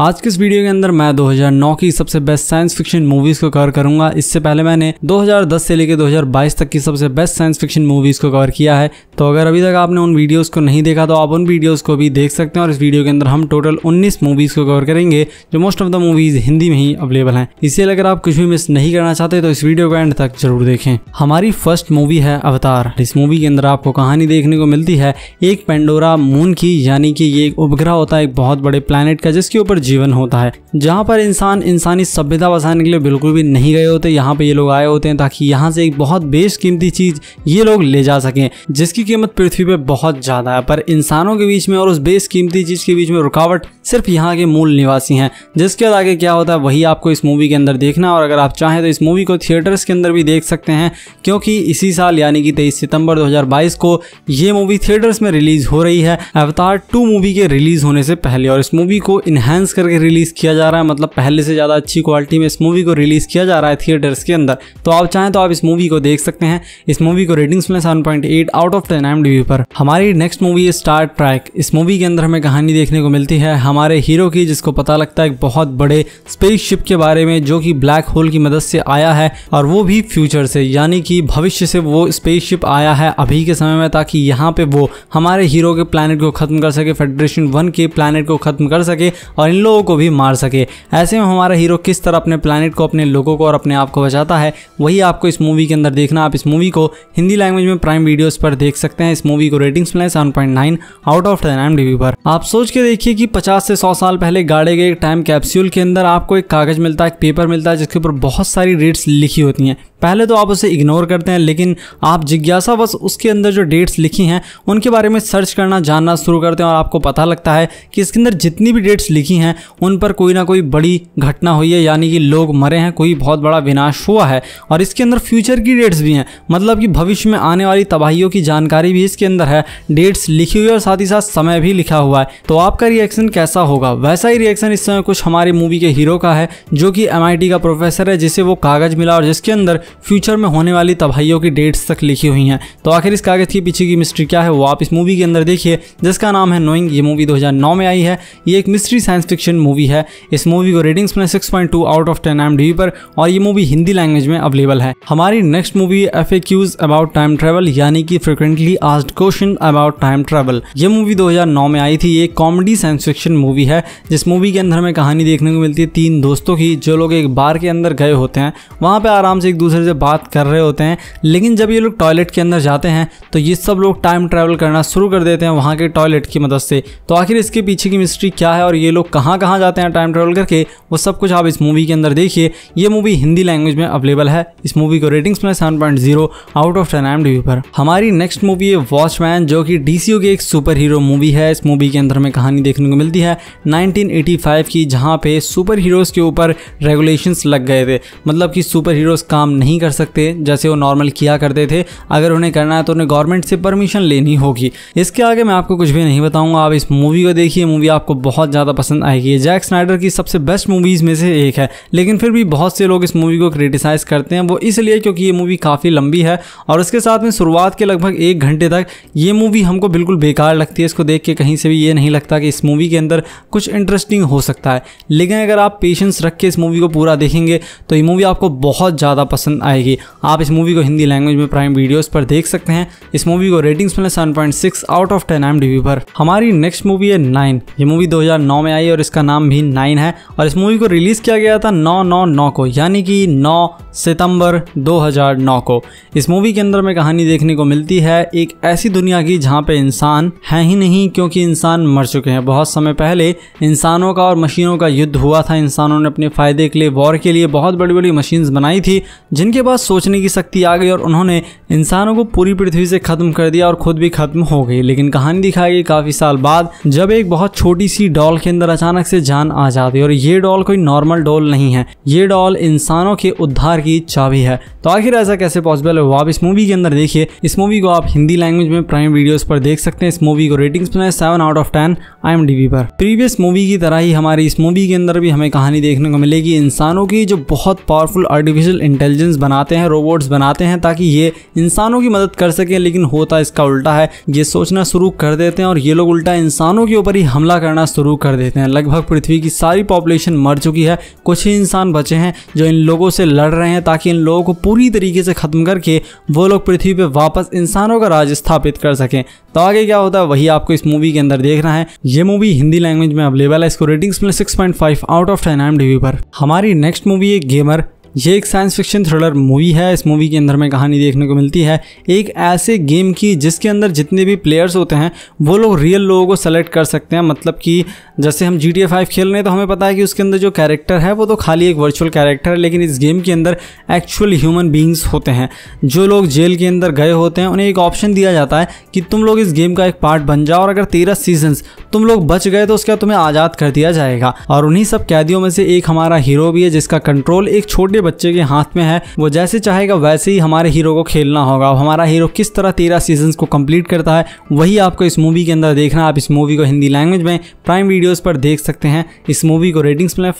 आज के इस वीडियो के अंदर मैं 2009 की सबसे बेस्ट साइंस फिक्शन मूवीज को कवर करूंगा इससे पहले मैंने 2010 से लेकर 2022 तक की सबसे बेस्ट साइंस फिक्शन मूवीज को कवर किया है तो अगर अभी तक आपने उन वीडियोस को नहीं देखा तो आप उन वीडियोस को भी देख सकते हैं और इस वीडियो के अंदर हम टोटल उन्नीस मूवीज को कवर करेंगे जो most of the movies Hindi में ही अवेलेबल है इसे अगर आप कुछ भी मिस नहीं करना चाहते तो इस वीडियो को एंड तक जरूर देखें हमारी फर्स्ट मूवी है अवतार इस मूवी के अंदर आपको कहानी देखने को मिलती है एक पेंडोरा मून की यानी कि ये एक उपग्रह होता है एक बहुत बड़े प्लानट का जिसके ऊपर जीवन होता है जहाँ पर इंसान इंसानी सभ्यता बसाने के लिए बिल्कुल भी नहीं गए होते यहाँ पे ये लोग आए होते हैं ताकि यहाँ से एक बहुत बेशकीमती चीज़ ये लोग ले जा सकें जिसकी कीमत पृथ्वी पर बहुत ज़्यादा है पर इंसानों के बीच में और उस बेशकीमती चीज़ के बीच में रुकावट सिर्फ यहाँ के मूल निवासी हैं जिसके बाद आगे क्या होता है वही आपको इस मूवी के अंदर देखना और अगर आप चाहें तो इस मूवी को थिएटर्स के अंदर भी देख सकते हैं क्योंकि इसी साल यानी कि तेईस सितंबर 2022 को ये मूवी थिएटर्स में रिलीज हो रही है अवतार टू मूवी के रिलीज होने से पहले और इस मूवी को इन्हेंस इंक्रीज़ करके रिलीज़ किया जा रहा है मतलब पहले से ज़्यादा अच्छी क्वालिटी में इस मूवी को रिलीज़ किया जा रहा है थिएटर्स के अंदर तो आप चाहें तो आप इस मूवी को देख सकते हैं इस मूवी को रेटिंग्स में seven point eight out of ten M पर हमारी नेक्स्ट मूवी है स्टार ट्रैक इस मूवी के अंदर हमें कहानी देखने को मिलती है हमारे हीरो की जिसको पता लगता है बहुत बड़े स्पेस के बारे में जो कि ब्लैक होल की मदद से आया है और वो भी फ्यूचर से यानी कि भविष्य से वो स्पेसशिप आया है अभी के समय में ताकि यहाँ पे वो हमारे हीरो के प्लानट को खत्म कर सके फेडरेशन वन के प्लानट को खत्म कर सके और इन लोगों को भी मार सके ऐसे में हमारा हीरो किस तरह अपने प्लानट को अपने लोगों को और अपने आप को बचाता है वही आपको इस मूवी के अंदर देखना आप इस मूवी को हिंदी लैंग्वेज में प्राइम वीडियोज पर देख सकते हैं इस मूवी को रेटिंग्स मिले seven point nine out of ten M TV पर आप सोच के देखिए कि पचास से सौ साल पहले गाड़े गए टाइम कैप्सूल के अंदर आपको एक कागज मिलता है एक पेपर मिलता है जिसके ऊपर बहुत सारी रेट्स लिखी होती हैं पहले तो आप उसे इग्नोर करते हैं लेकिन आप जिज्ञासा बस उसके अंदर जो डेट्स लिखी हैं उनके बारे में सर्च करना जानना शुरू करते हैं और आपको पता लगता है कि इसके अंदर जितनी भी डेट्स लिखी हैं उन पर कोई ना कोई बड़ी घटना हुई है यानी कि लोग मरे हैं कोई बहुत बड़ा विनाश हुआ है और इसके अंदर फ्यूचर की डेट्स भी हैं मतलब कि भविष्य में आने वाली तबाहियों की जानकारी भी इसके अंदर है डेट्स लिखी हुई है और साथ ही साथ समय भी लिखा हुआ है तो आपका रिएक्शन कैसा होगा वैसा ही रिएक्शन इस समय कुछ हमारी मूवी के हीरो का है जो कि एम का प्रोफेसर है जिसे वो कागज़ मिला और जिसके अंदर फ्यूचर में होने वाली तबाहियों की डेट्स तक लिखी हुई हैं तो आखिर इस कागज़ के पीछे की मिस्ट्री क्या है वो आप इस मूवी के अंदर देखिए जिसका नाम है नोइंग ये मूवी 2009 में आई है ये एक मिस्ट्री साइंस फिक्शन मूवी है इस मूवी को रेटिंग्स में six out of ten M पर और ये मूवी हिंदी लैंग्वेज में अवेलेबल है हमारी next movie F about time travel यानी कि frequently asked question about time travel ये मूवी दो में आई थी ये कॉमेडी साइंस फिक्शन मूवी है जिस मूवी के अंदर हमें कहानी देखने को मिलती है तीन दोस्तों की जो लोग एक बार के अंदर गए होते हैं वहाँ पे आराम से एक दूसरे पर्सन से बात कर रहे होते हैं लेकिन जब ये लोग टॉयलेट के अंदर जाते हैं तो ये सब लोग टाइम ट्रैवल करना शुरू कर देते हैं वहाँ के टॉयलेट की मदद से तो आखिर इसके पीछे की मिस्ट्री क्या है और ये लोग कहाँ कहाँ जाते हैं टाइम ट्रैवल करके वो सब कुछ आप इस मूवी के अंदर देखिए ये मूवी हिंदी लैंग्वेज में अवेलेबल है इस मूवी को रेटिंग्स में seven point zero out of ten M पर हमारी नेक्स्ट मूवी है वॉचमैन जो कि डी की एक सुपर हीरो मूवी है इस मूवी के अंदर हमें कहानी देखने को मिलती है 1985 की जहाँ पे सुपर हीरोज़ के ऊपर रेगुलेशंस लग गए थे मतलब कि सुपर हीरोज़ काम नहीं नहीं कर सकते जैसे वो नॉर्मल किया करते थे अगर उन्हें करना है तो उन्हें गवर्नमेंट से परमिशन लेनी होगी इसके आगे मैं आपको कुछ भी नहीं बताऊंगा आप इस मूवी को देखिए मूवी आपको बहुत ज़्यादा पसंद आएगी जैक स्नाइडर की सबसे बेस्ट मूवीज़ में से एक है लेकिन फिर भी बहुत से लोग इस मूवी को क्रिटिसाइज़ करते हैं वो इसलिए क्योंकि ये मूवी काफ़ी लंबी है और उसके साथ में शुरुआत के लगभग एक घंटे तक ये मूवी हमको बिल्कुल बेकार लगती है इसको देख के कहीं से भी ये नहीं लगता कि इस मूवी के अंदर कुछ इंटरेस्टिंग हो सकता है लेकिन अगर आप पेशेंस रख के इस मूवी को पूरा देखेंगे तो ये मूवी आपको बहुत ज़्यादा पसंद पसंद आएगी आप इस मूवी को हिंदी लैंग्वेज में प्राइम वीडियोस पर देख सकते हैं इस मूवी को रेटिंग्स मिले 7.6 आउट ऑफ 10 एम पर हमारी नेक्स्ट मूवी है नाइन ये मूवी 2009 में आई और इसका नाम भी नाइन है और इस मूवी को रिलीज किया गया था नौ नौ नौ को यानी कि नौ सितंबर 2009 को इस मूवी के अंदर में कहानी देखने को मिलती है एक ऐसी दुनिया की जहाँ पे इंसान है ही नहीं क्योंकि इंसान मर चुके हैं बहुत समय पहले इंसानों का और मशीनों का युद्ध हुआ था इंसानों ने अपने फ़ायदे के लिए वॉर के लिए बहुत बड़ी बड़ी मशीन्स बनाई थी जिनके पास सोचने की शक्ति आ गई और उन्होंने इंसानों को पूरी पृथ्वी से खत्म कर दिया और खुद भी खत्म हो गई लेकिन कहानी दिखाई गई काफी साल बाद जब एक बहुत छोटी सी डॉल के अंदर अचानक से जान आ जाती है और ये डॉल कोई नॉर्मल डॉल नहीं है ये डॉल इंसानों के उद्धार की चाबी है तो आखिर ऐसा कैसे पॉसिबल है वो आप इस मूवी के अंदर देखिए इस मूवी को आप हिंदी लैंग्वेज में प्राइम वीडियो पर देख सकते हैं इस मूवी को रेटिंग बनाए seven out of ten I पर प्रीवियस मूवी की तरह ही हमारी इस मूवी के अंदर भी हमें कहानी देखने को मिलेगी इंसानों की जो बहुत पावरफुल आर्टिफिशियल इंटेलिजेंस मशीन्स बनाते हैं रोबोट्स बनाते हैं ताकि ये इंसानों की मदद कर सकें लेकिन होता इसका उल्टा है ये सोचना शुरू कर देते हैं और ये लोग उल्टा इंसानों के ऊपर ही हमला करना शुरू कर देते हैं लगभग पृथ्वी की सारी पॉपुलेशन मर चुकी है कुछ ही इंसान बचे हैं जो इन लोगों से लड़ रहे हैं ताकि इन लोगों को पूरी तरीके से ख़त्म करके वो लोग पृथ्वी पर वापस इंसानों का राज स्थापित कर सकें तो आगे क्या होता है वही आपको इस मूवी के अंदर देखना है ये मूवी हिंदी लैंग्वेज में अवेलेबल है इसको रेटिंग्स में 6.5 out of ten M D पर हमारी नेक्स्ट मूवी है गेमर ये एक साइंस फिक्शन थ्रिलर मूवी है इस मूवी के अंदर में कहानी देखने को मिलती है एक ऐसे गेम की जिसके अंदर जितने भी प्लेयर्स होते हैं वो लोग रियल लोगों को सेलेक्ट कर सकते हैं मतलब कि जैसे हम जी टी फाइव खेल रहे हैं तो हमें पता है कि उसके अंदर जो कैरेक्टर है वो तो खाली एक वर्चुअल कैरेक्टर है लेकिन इस गेम के अंदर एक्चुअल ह्यूमन बींग्स होते हैं जो लोग जेल के अंदर गए होते हैं उन्हें एक ऑप्शन दिया जाता है कि तुम लोग इस गेम का एक पार्ट बन जाओ और अगर तेरह सीजन तुम लोग बच गए तो उसका तुम्हें आज़ाद कर दिया जाएगा और उन्हीं सब कैदियों में से एक हमारा हीरो भी है जिसका कंट्रोल एक छोटे बच्चे के हाथ में है वो जैसे चाहेगा वैसे ही हमारे हीरो को खेलना होगा अब हमारा हीरो किस तरह तेरह सीजन को कम्प्लीट करता है वही आपको इस मूवी के अंदर देखना आप इस मूवी को हिंदी लैंग्वेज में प्राइम वीडियोज पर देख सकते हैं इस मूवी को रेटिंग्स मिले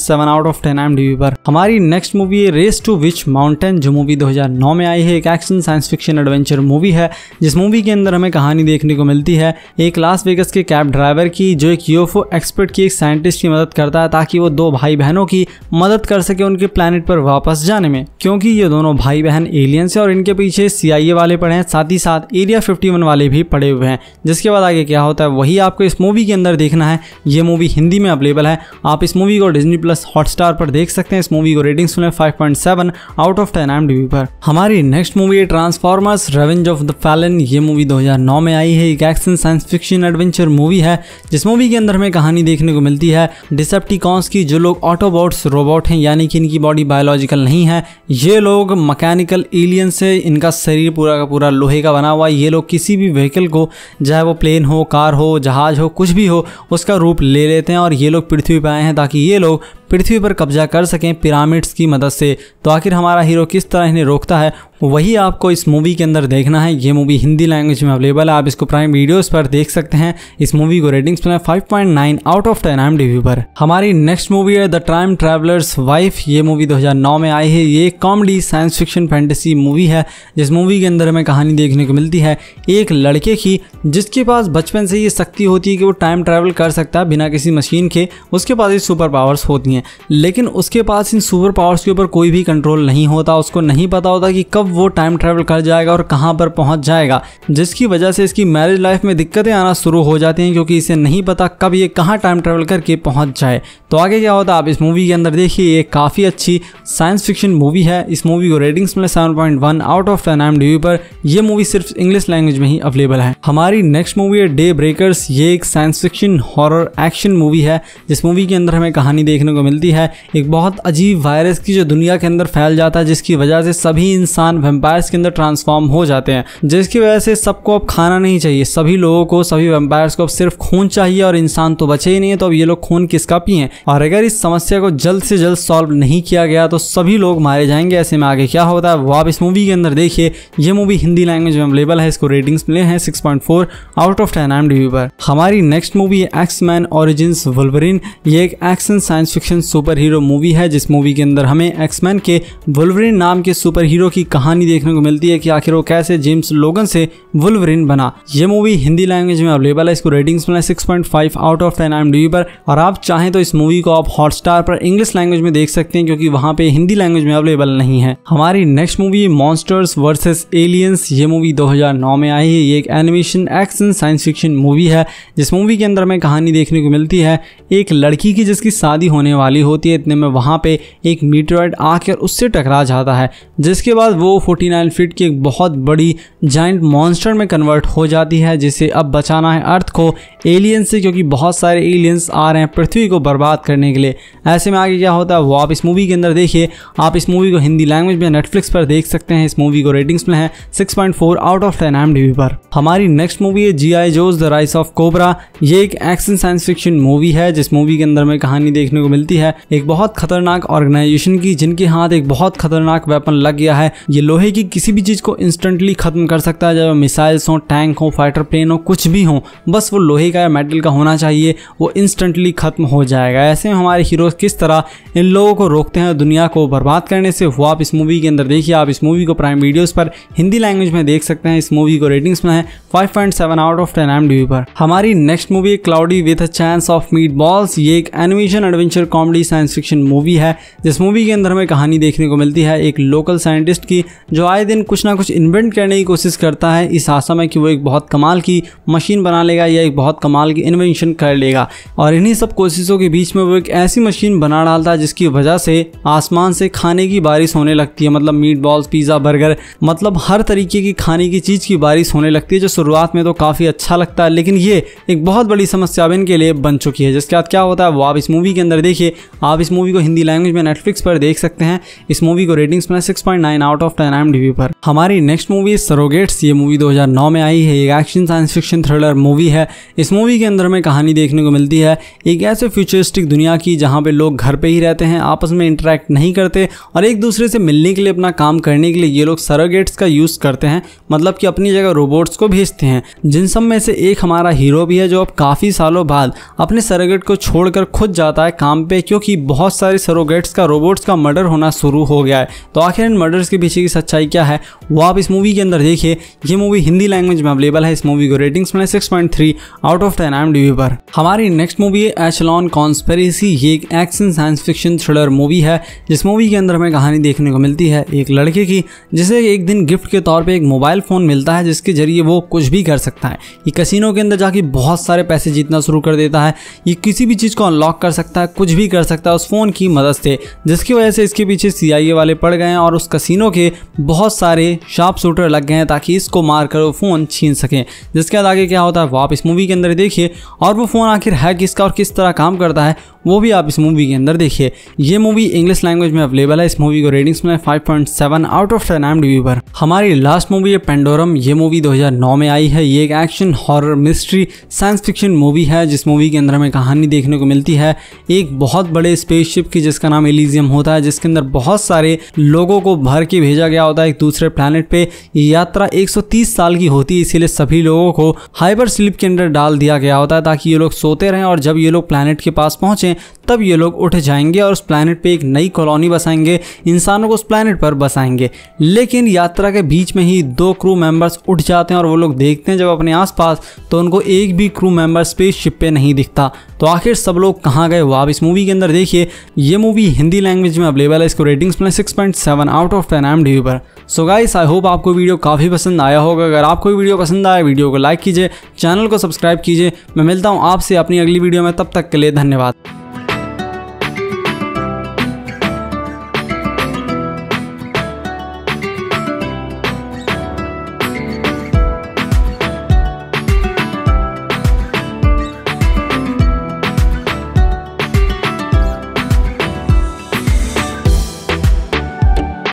seven out of ten M पर हमारी नेक्स्ट मूवी है रेस टू विच माउंटेन जो मूवी 2009 में आई है एक action science fiction adventure movie है जिस मूवी के अंदर हमें कहानी देखने को मिलती है एक लास वेगस के कैब ड्राइवर की जो एक यूएफओ एक्सपर्ट की एक साइंटिस्ट की मदद करता है ताकि वो दो भाई बहनों की मदद कर सके उनके प्लानट पर वापस जाने में क्योंकि ये दोनों भाई बहन एलियंस है और इनके पीछे सीआईए वाले पड़े हैं साथ ही साथ एरिया 51 वाले भी पड़े हुए हैं जिसके बाद आगे क्या होता है वही आपको इस मूवी के अंदर देखना है ये मूवी हिंदी में अवेलेबल है आप इस मूवी को डिजनी प्लस हॉटस्टार पर देख सकते हैं इस मूवी को रेटिंग सुने five out of ten M पर हमारी नेक्स्ट मूवी है Transformers revenge of the fallen ये मूवी 2009 में आई है एक action science fiction adventure movie है जिस मूवी के अंदर हमें कहानी देखने को मिलती है डिसेप्टिकॉन्स की जो लोग ऑटोबोट्स रोबोट हैं यानी कि इनकी बॉडी बायोलॉजिकल नहीं है ये लोग मकैनिकल एलियन से इनका शरीर पूरा का पूरा लोहे का बना हुआ है ये लोग किसी भी व्हीकल को चाहे वो प्लेन हो कार हो जहाज़ हो कुछ भी हो उसका रूप ले लेते हैं और ये लोग पृथ्वी पर आए हैं ताकि ये लोग पृथ्वी पर कब्जा कर सकें पिरामिड्स की मदद से तो आखिर हमारा हीरो किस तरह इन्हें रोकता है वही आपको इस मूवी के अंदर देखना है ये मूवी हिंदी लैंग्वेज में अवेलेबल है आप इसको प्राइम वीडियोस पर देख सकते हैं इस मूवी को रेटिंग्स में 5.9 out of ten M D पर हमारी नेक्स्ट मूवी है द टाइम ट्रैवलर्स वाइफ ये मूवी 2009 में आई है ये comedy science fiction fantasy movie है जिस मूवी के अंदर हमें कहानी देखने को मिलती है एक लड़के की जिसके पास बचपन से ये शक्ति होती है कि वो टाइम ट्रैवल कर सकता है बिना किसी मशीन के उसके पास ये सुपर पावर्स होती हैं है लेकिन उसके पास इन सुपर पावर्स के ऊपर कोई भी कंट्रोल नहीं होता उसको नहीं पता होता कि कब वो टाइम ट्रेवल कर जाएगा और कहाँ पर पहुँच जाएगा जिसकी वजह से इसकी मैरिज लाइफ में दिक्कतें आना शुरू हो जाती हैं क्योंकि इसे नहीं पता कब ये कहाँ टाइम ट्रेवल करके पहुँच जाए तो आगे क्या होता आप इस मूवी के अंदर देखिए ये काफ़ी अच्छी साइंस फिक्शन मूवी है इस मूवी को रेटिंग्स मिले one out of 10 M D पर यह मूवी सिर्फ इंग्लिश लैंग्वेज में ही अवेलेबल है हमारी नेक्स्ट मूवी है डे ब्रेकर्स ये एक science fiction horror action movie है जिस मूवी के अंदर हमें कहानी देखने को मिलती है एक बहुत अजीब वायरस की जो दुनिया के अंदर फैल जाता है जिसकी वजह से सभी इंसान वेम्पायर्स के अंदर ट्रांसफॉर्म हो जाते हैं जिसकी वजह से सबको अब खाना नहीं चाहिए सभी लोगों को सभी वेम्पायर्स को अब सिर्फ खून चाहिए और इंसान तो बचे ही नहीं है तो अब ये लोग खून किसका पिए और अगर इस समस्या को जल्द से जल्द सॉल्व नहीं किया गया तो सभी लोग मारे जाएंगे ऐसे में आगे क्या होता है वो आप इस मूवी के अंदर देखिए ये मूवी हिंदी लैंग्वेज में अवेलेबल है इसको रेटिंग्स मिले हैं 6.4 आउट ऑफ 10 एम पर हमारी next movie X man origin Wolverine ये एक action science fiction action superhero movie है जिस मूवी के अंदर हमें एक्समैन के वुलवरिन नाम के सुपर हीरो की कहानी देखने को मिलती है कि आखिर वो कैसे जेम्स लोगन से वुलवरिन बना ये मूवी हिंदी लैंग्वेज में अवेलेबल है इसको रेटिंग्स मिला six point five out of ten I पर और आप चाहें तो इस मूवी को आप हॉटस्टार पर इंग्लिश लैंग्वेज में देख सकते हैं क्योंकि वहाँ पे हिंदी लैंग्वेज में अवेलेबल नहीं है हमारी next movie monsters versus aliens ये मूवी दो में आई है ये एक animation action science fiction movie है जिस मूवी के अंदर हमें कहानी देखने को मिलती है एक लड़की की जिसकी शादी होने वाली खाली होती है इतने में वहाँ पे एक मीटरॉइड आकर उससे टकरा जाता है जिसके बाद वो 49 फीट की एक बहुत बड़ी जाइंट मॉन्स्टर में कन्वर्ट हो जाती है जिसे अब बचाना है अर्थ को एलियंस से क्योंकि बहुत सारे एलियंस आ रहे हैं पृथ्वी को बर्बाद करने के लिए ऐसे में आगे क्या होता है वो आप इस मूवी के अंदर देखिए आप इस मूवी को हिंदी लैंग्वेज में नेटफ्लिक्स पर देख सकते हैं इस मूवी को रेटिंग्स में है six out of ten M पर हमारी नेक्स्ट मूवी है G I Joes the rise of Cobra ये एक एक्शन साइंस फिक्शन मूवी है जिस मूवी के अंदर में कहानी देखने को मिलती है है एक बहुत खतरनाक ऑर्गेनाइजेशन की जिनके हाथ एक बहुत खतरनाक वेपन लग गया है ये लोहे की किसी भी चीज को इंस्टेंटली खत्म कर सकता है जब मिसाइल्स हो टैंक हो फाइटर प्लेन हो कुछ भी हो बस वो लोहे का या मेटल का होना चाहिए वो इंस्टेंटली खत्म हो जाएगा ऐसे में हमारे हीरो किस तरह इन लोगों को रोकते हैं दुनिया को बर्बाद करने से वो आप इस मूवी के अंदर देखिए आप इस मूवी को प्राइम वीडियोस पर हिंदी लैंग्वेज में देख सकते हैं इस मूवी को रेटिंग्स में है 5.7 आउट ऑफ 10 एम पर हमारी next movie cloudy with a chance of meatballs ये एक animation adventure comedy science fiction movie है जिस मूवी के अंदर हमें कहानी देखने को मिलती है एक लोकल साइंटिस्ट की जो आए दिन कुछ ना कुछ इन्वेंट करने की कोशिश करता है इस आशा में कि वो एक बहुत कमाल की मशीन बना लेगा या एक बहुत कमाल की इन्वेंशन कर लेगा और इन्हीं सब कोशिशों के बीच में वो एक ऐसी मशीन बना डालता है जिसकी वजह से आसमान से खाने की बारिश होने लगती है मतलब मीट बॉल्स पिज़्ज़ा बर्गर मतलब हर तरीके की खाने की चीज़ की बारिश होने लगती है जो शुरुआत में तो काफ़ी अच्छा लगता है लेकिन ये एक बहुत बड़ी समस्या इनके लिए बन चुकी है जिसके बाद क्या होता है वो आप इस मूवी के अंदर देखिए आप इस मूवी को हिंदी लैंग्वेज में नेटफ्लिक्स पर देख सकते हैं इस मूवी को रेटिंग्स में 6.9 आउट ऑफ 10 एम पर हमारी नेक्स्ट मूवी सरोगेट्स ये मूवी 2009 में आई है एक action science fiction thriller movie है इस मूवी के अंदर हमें कहानी देखने को मिलती है एक ऐसे फ्यूचरिस्टिक दुनिया की जहाँ पर लोग घर पर ही रहते हैं आपस में इंटरेक्ट नहीं करते और एक दूसरे से मिलने के लिए अपना काम करने के लिए ये लोग सरोगेट्स का यूज़ करते हैं मतलब कि अपनी जगह रोबोट्स को भेजते हैं जिन सब में से एक हमारा हीरो भी है जो अब काफ़ी सालों बाद अपने सरोगेट को छोड़कर खुद जाता है काम पे है क्योंकि बहुत सारे सरोगेट्स का रोबोट्स का मर्डर होना शुरू हो गया है तो आखिर इन मर्डर्स के पीछे की सच्चाई क्या है वो आप इस मूवी के अंदर देखिए ये मूवी हिंदी लैंग्वेज में अवेलेबल है इस मूवी को रेटिंग्स में six point three out of ten M D पर हमारी नेक्स्ट मूवी है एचलॉन कॉन्स्पेरेसी ये एक action science fiction thriller movie है जिस मूवी के अंदर हमें कहानी देखने को मिलती है एक लड़के की जिसे एक दिन गिफ्ट के तौर पर एक मोबाइल फ़ोन मिलता है जिसके जरिए वो कुछ भी कर सकता है ये कसिनो के अंदर जाके बहुत सारे पैसे जीतना शुरू कर देता है ये किसी भी चीज़ को अनलॉक कर सकता है कुछ भी कर सकता उस फ़ोन की मदद से जिसकी वजह से इसके पीछे सीआईए वाले पड़ गए हैं और उस कसिनो के बहुत सारे शार्प शूटर लग गए हैं ताकि इसको मार कर वो फ़ोन छीन सकें जिसके बाद आगे क्या होता है वो आप इस मूवी के अंदर देखिए और वो फ़ोन आखिर है किसका और किस तरह काम करता है वो भी आप इस मूवी के अंदर देखिए ये मूवी इंग्लिश लैंग्वेज में अवेलेबल है इस मूवी को रेटिंग्स में 5.7 आउट ऑफ टेन एम पर हमारी लास्ट मूवी है पेंडोरम ये मूवी 2009 में आई है ये एक action horror mystery science fiction movie है जिस मूवी के अंदर हमें कहानी देखने को मिलती है एक बहुत बड़े स्पेसशिप की जिसका नाम एलिजियम होता है जिसके अंदर बहुत सारे लोगों को भर के भेजा गया होता है एक दूसरे प्लानट पे यात्रा एक साल की होती है इसीलिए सभी लोगों को हाइबर स्लिप के अंदर डाल दिया गया होता है ताकि ये लोग सोते रहें और जब ये लोग प्लानट के पास पहुंचे हैं तब ये लोग उठ जाएंगे और उस प्लानट पे एक नई कॉलोनी बसाएंगे इंसानों को उस प्लानट पर बसाएंगे लेकिन यात्रा के बीच में ही दो क्रू मेंबर्स उठ जाते हैं और वो लोग देखते हैं जब अपने आसपास तो उनको एक भी क्रू मेंबर शिप पर नहीं दिखता तो आखिर सब लोग कहाँ गए वो आप इस मूवी के अंदर देखिए ये मूवी हिंदी लैंग्वेज में अवेलेबल है इसको रेटिंग्स में six point seven out of ten M D पर सो गाइस आई होप आपको वीडियो काफ़ी पसंद आया होगा अगर आपको वीडियो पसंद आया वीडियो को लाइक कीजिए चैनल को सब्सक्राइब कीजिए मैं मिलता हूँ आपसे अपनी अगली वीडियो में तब तक के लिए धन्यवाद